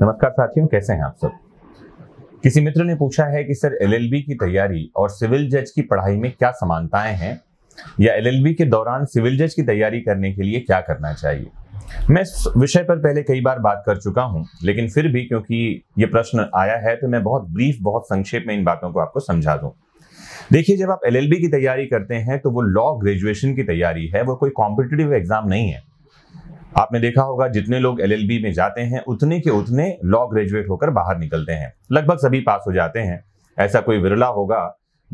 नमस्कार साथियों कैसे हैं आप सब किसी मित्र ने पूछा है कि सर एलएलबी की तैयारी और सिविल जज की पढ़ाई में क्या समानताएं हैं या एलएलबी के दौरान सिविल जज की तैयारी करने के लिए क्या करना चाहिए मैं इस विषय पर पहले कई बार बात कर चुका हूं लेकिन फिर भी क्योंकि ये प्रश्न आया है तो मैं बहुत ब्रीफ बहुत संक्षेप में इन बातों को आपको समझा दूं देखिए जब आप एलएलबी की तैयारी करते हैं तो वो लॉ ग्रेजुएशन की तैयारी है वो कोई कॉम्पिटेटिव एग्जाम नहीं है आपने देखा होगा जितने लोग एल में जाते हैं उतने के उतने लॉ ग्रेजुएट होकर बाहर निकलते हैं लगभग सभी पास हो जाते हैं ऐसा कोई विरला होगा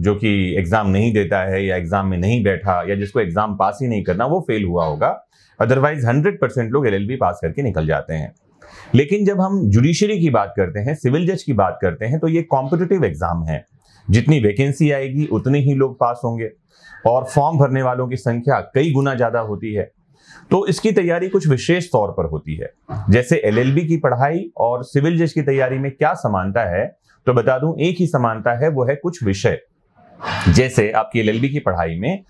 जो कि एग्ज़ाम नहीं देता है या एग्ज़ाम में नहीं बैठा या जिसको एग्ज़ाम पास ही नहीं करना वो फेल हुआ होगा अदरवाइज हंड्रेड परसेंट लोग एल पास करके निकल जाते हैं लेकिन जब हम जुडिशरी की बात करते हैं सिविल जज की बात करते हैं तो ये कॉम्पिटिटिव एग्ज़ाम है जितनी वैकेंसी आएगी उतने ही लोग पास होंगे और फॉर्म भरने वालों की संख्या कई गुना ज़्यादा होती है तो इसकी तैयारी कुछ विशेष तौर पर होती है जैसे एलएलबी की पढ़ाई और सिविल जज की तैयारी में क्या समानता है तो बता दूं एक ही समानता है वो है कुछ विषय जैसे आपकी एलएलबी की पढ़ाई में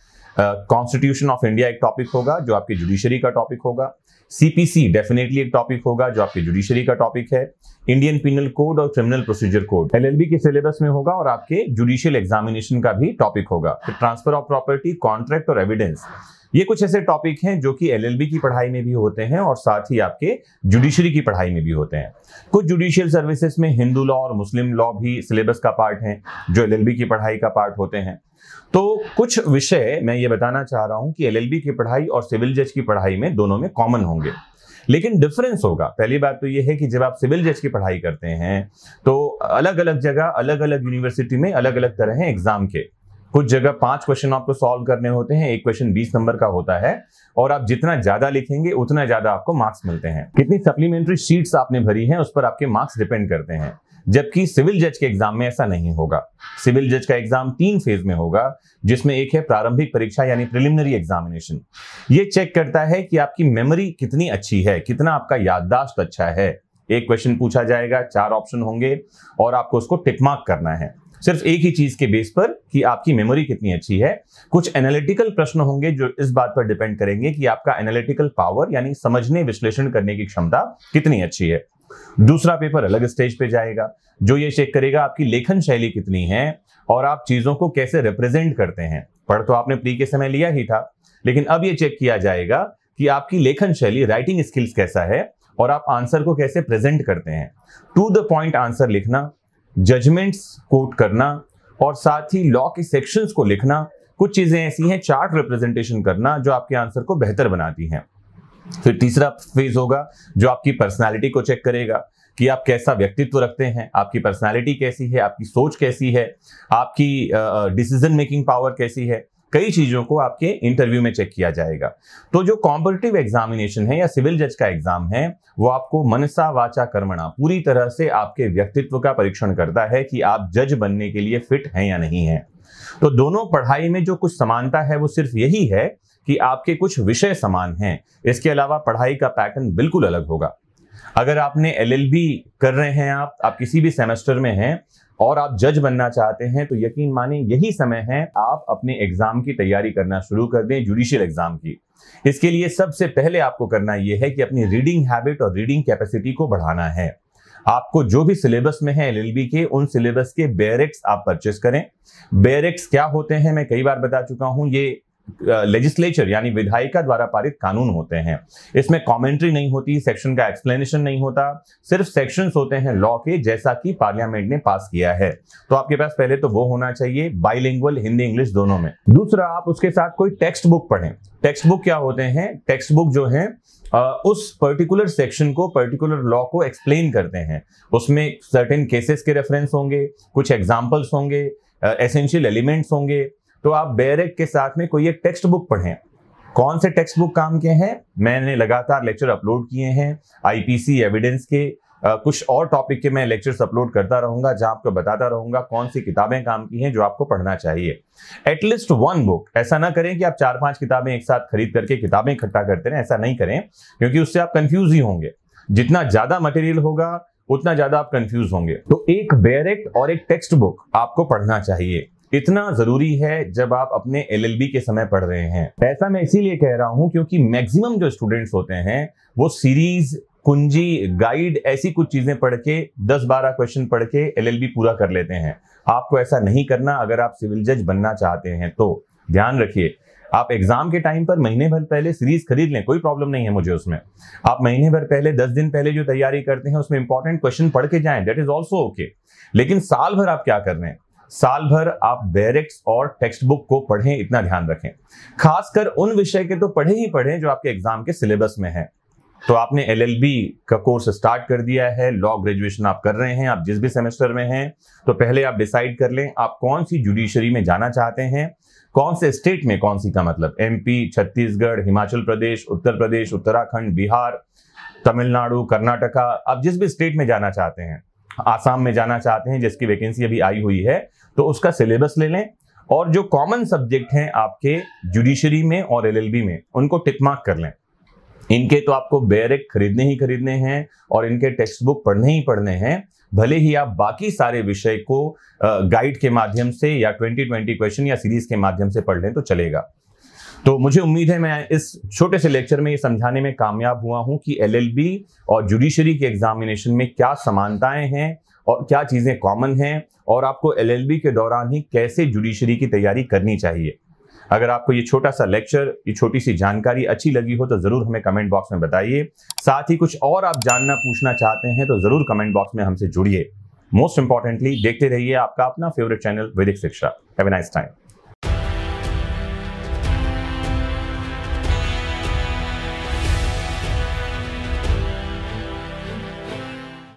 कॉन्स्टिट्यूशन ऑफ इंडिया एक टॉपिक होगा जो आपके जुडिशरी का टॉपिक होगा सीपीसी डेफिनेटली एक टॉपिक होगा जो आपके जुडिशरी का टॉपिक है इंडियन पिनल कोड और क्रिमिनल प्रोसीजर कोड एलएलबी के सिलेबस में होगा और आपके जुडिशियल एग्जामिनेशन का भी टॉपिक होगा ट्रांसफर ऑफ प्रॉपर्टी कॉन्ट्रैक्ट और एविडेंस ये कुछ ऐसे टॉपिक हैं जो कि एलएलबी की पढ़ाई में भी होते हैं और साथ ही आपके जुडिशरी की पढ़ाई में भी होते हैं कुछ जुडिशियल सर्विसेज में हिंदू लॉ और मुस्लिम लॉ भी सिलेबस का पार्ट हैं जो एलएलबी की पढ़ाई का पार्ट होते हैं तो कुछ विषय मैं ये बताना चाह रहा हूं कि एल की पढ़ाई और सिविल जज की पढ़ाई में दोनों में कॉमन होंगे लेकिन डिफरेंस होगा पहली बात तो यह है कि जब आप सिविल जज की पढ़ाई करते हैं तो अलग अलग जगह अलग अलग यूनिवर्सिटी में अलग अलग तरह हैं एग्जाम के कुछ जगह पांच क्वेश्चन आपको सॉल्व करने होते हैं एक क्वेश्चन बीस नंबर का होता है और आप जितना ज्यादा लिखेंगे उतना ज्यादा आपको मार्क्स मिलते हैं कितनी सप्लीमेंट्री शीट्स आपने भरी हैं उस पर आपके मार्क्स डिपेंड करते हैं जबकि सिविल जज के एग्जाम में ऐसा नहीं होगा सिविल जज का एग्जाम तीन फेज में होगा जिसमें एक है प्रारंभिक परीक्षा यानी प्रिलिमिनरी एग्जामिनेशन ये चेक करता है कि आपकी मेमोरी कितनी अच्छी है कितना आपका याददाश्त अच्छा है एक क्वेश्चन पूछा जाएगा चार ऑप्शन होंगे और आपको उसको टिकमार्क करना है सिर्फ एक ही चीज के बेस पर कि आपकी मेमोरी कितनी अच्छी है कुछ एनालिटिकल प्रश्न होंगे जो इस बात पर डिपेंड करेंगे कि आपका एनालिटिकल पावर यानी समझने विश्लेषण करने की क्षमता कितनी अच्छी है दूसरा पेपर अलग स्टेज पे जाएगा जो ये चेक करेगा आपकी लेखन शैली कितनी है और आप चीजों को कैसे रिप्रेजेंट करते हैं पढ़ तो आपने प्री के समय लिया ही था लेकिन अब ये चेक किया जाएगा कि आपकी लेखन शैली राइटिंग स्किल्स कैसा है और आप आंसर को कैसे प्रेजेंट करते हैं टू द पॉइंट आंसर लिखना जजमेंट्स कोट करना और साथ ही लॉ के सेक्शंस को लिखना कुछ चीज़ें ऐसी हैं चार्ट रिप्रेजेंटेशन करना जो आपके आंसर को बेहतर बनाती हैं फिर तीसरा फेज होगा जो आपकी पर्सनालिटी को चेक करेगा कि आप कैसा व्यक्तित्व रखते हैं आपकी पर्सनालिटी कैसी है आपकी सोच कैसी है आपकी डिसीजन मेकिंग पावर कैसी है कई चीज़ों को आपके इंटरव्यू में चेक किया जाएगा तो जो कॉम्पिटेटिव एग्जामिनेशन है या सिविल जज का एग्जाम है वो आपको मनसा वाचा कर्मणा पूरी तरह से आपके व्यक्तित्व का परीक्षण करता है कि आप जज बनने के लिए फिट हैं या नहीं है तो दोनों पढ़ाई में जो कुछ समानता है वो सिर्फ यही है कि आपके कुछ विषय समान हैं इसके अलावा पढ़ाई का पैटर्न बिल्कुल अलग होगा अगर आपने एल कर रहे हैं आप आप किसी भी सेमेस्टर में हैं और आप जज बनना चाहते हैं तो यकीन माने यही समय है आप अपने एग्जाम की तैयारी करना शुरू कर दें जुडिशियल एग्जाम की इसके लिए सबसे पहले आपको करना यह है कि अपनी रीडिंग हैबिट और रीडिंग कैपेसिटी को बढ़ाना है आपको जो भी सिलेबस में है एलएलबी के उन सिलेबस के बेरेक्स आप परचेस करें बेरेक्स क्या होते हैं मैं कई बार बता चुका हूं ये लेजिस्लेचर यानी विधायिका द्वारा पारित कानून होते हैं इसमें कमेंट्री नहीं होती सेक्शन का एक्सप्लेनेशन नहीं होता सिर्फ सेक्शंस होते हैं लॉ के जैसा कि पार्लियामेंट ने पास किया है तो आपके पास पहले तो वो होना चाहिए बाइलिंगुअल हिंदी इंग्लिश दोनों में दूसरा आप उसके साथ कोई टेक्स्ट बुक पढ़ें टेक्स्ट बुक क्या होते हैं टेक्स्ट बुक जो है उस पर्टिकुलर सेक्शन को पर्टिकुलर लॉ को एक्सप्लेन करते हैं उसमें सर्टेन केसेस के रेफरेंस होंगे कुछ एग्जाम्पल्स होंगे एसेंशियल एलिमेंट्स होंगे तो आप बैरेक के साथ में कोई एक टेक्स्ट बुक पढ़ें कौन से टेक्स्ट बुक काम के हैं मैंने लगातार लेक्चर अपलोड किए हैं आईपीसी एविडेंस के आ, कुछ और टॉपिक के मैं लेक्चर्स अपलोड करता रहूंगा जहां आपको बताता रहूंगा कौन सी किताबें काम की हैं जो आपको पढ़ना चाहिए एटलीस्ट वन बुक ऐसा ना करें कि आप चार पांच किताबें एक साथ खरीद करके किताबें इकट्ठा करते रहें ऐसा नहीं करें क्योंकि उससे आप कंफ्यूज ही होंगे जितना ज्यादा मटेरियल होगा उतना ज्यादा आप कंफ्यूज होंगे तो एक बेरेक्ट और एक टेक्स्ट बुक आपको पढ़ना चाहिए इतना जरूरी है जब आप अपने एल के समय पढ़ रहे हैं ऐसा मैं इसीलिए कह रहा हूं क्योंकि मैक्सिमम जो स्टूडेंट्स होते हैं वो सीरीज कुंजी गाइड ऐसी कुछ चीजें पढ़ के 10-12 क्वेश्चन पढ़ के एल पूरा कर लेते हैं आपको ऐसा नहीं करना अगर आप सिविल जज बनना चाहते हैं तो ध्यान रखिए आप एग्जाम के टाइम पर महीने भर पहले सीरीज खरीद लें कोई प्रॉब्लम नहीं है मुझे उसमें आप महीने भर पहले दस दिन पहले जो तैयारी करते हैं उसमें इंपॉर्टेंट क्वेश्चन पढ़ के जाएं दैट इज ऑल्सो ओके लेकिन साल भर आप क्या कर रहे हैं साल भर आप बैरिक्स और टेक्स्ट बुक को पढ़ें इतना ध्यान रखें खासकर उन विषय के तो पढ़े ही पढ़ें जो आपके एग्जाम के सिलेबस में है तो आपने एल का कोर्स स्टार्ट कर दिया है लॉ ग्रेजुएशन आप कर रहे हैं आप जिस भी सेमेस्टर में हैं तो पहले आप डिसाइड कर लें आप कौन सी जुडिशरी में जाना चाहते हैं कौन से स्टेट में कौन सी का मतलब एमपी छत्तीसगढ़ हिमाचल प्रदेश उत्तर प्रदेश उत्तराखंड बिहार तमिलनाडु कर्नाटका आप जिस भी स्टेट में जाना चाहते हैं आसाम में जाना चाहते हैं जिसकी वैकेंसी अभी आई हुई है तो उसका सिलेबस ले लें और जो कॉमन सब्जेक्ट हैं आपके जुडिशरी में और एलएलबी में उनको टिक मार्क कर लें इनके तो आपको बैरक खरीदने ही खरीदने हैं और इनके टेक्स्ट बुक पढ़ने ही पढ़ने हैं भले ही आप बाकी सारे विषय को गाइड के माध्यम से या 2020 क्वेश्चन या सीरीज के माध्यम से पढ़ लें तो चलेगा तो मुझे उम्मीद है मैं इस छोटे से लेक्चर में ये समझाने में कामयाब हुआ हूं कि एल और जुडिशरी के एग्जामिनेशन में क्या समानताएं हैं और क्या चीज़ें कॉमन हैं और आपको एलएलबी के दौरान ही कैसे जुडिशरी की तैयारी करनी चाहिए अगर आपको ये छोटा सा लेक्चर ये छोटी सी जानकारी अच्छी लगी हो तो ज़रूर हमें कमेंट बॉक्स में बताइए साथ ही कुछ और आप जानना पूछना चाहते हैं तो ज़रूर कमेंट बॉक्स में हमसे जुड़िए मोस्ट इंपॉर्टेंटली देखते रहिए आपका अपना फेवरेट चैनल वैदिक शिक्षा हैव ए नाइस टाइम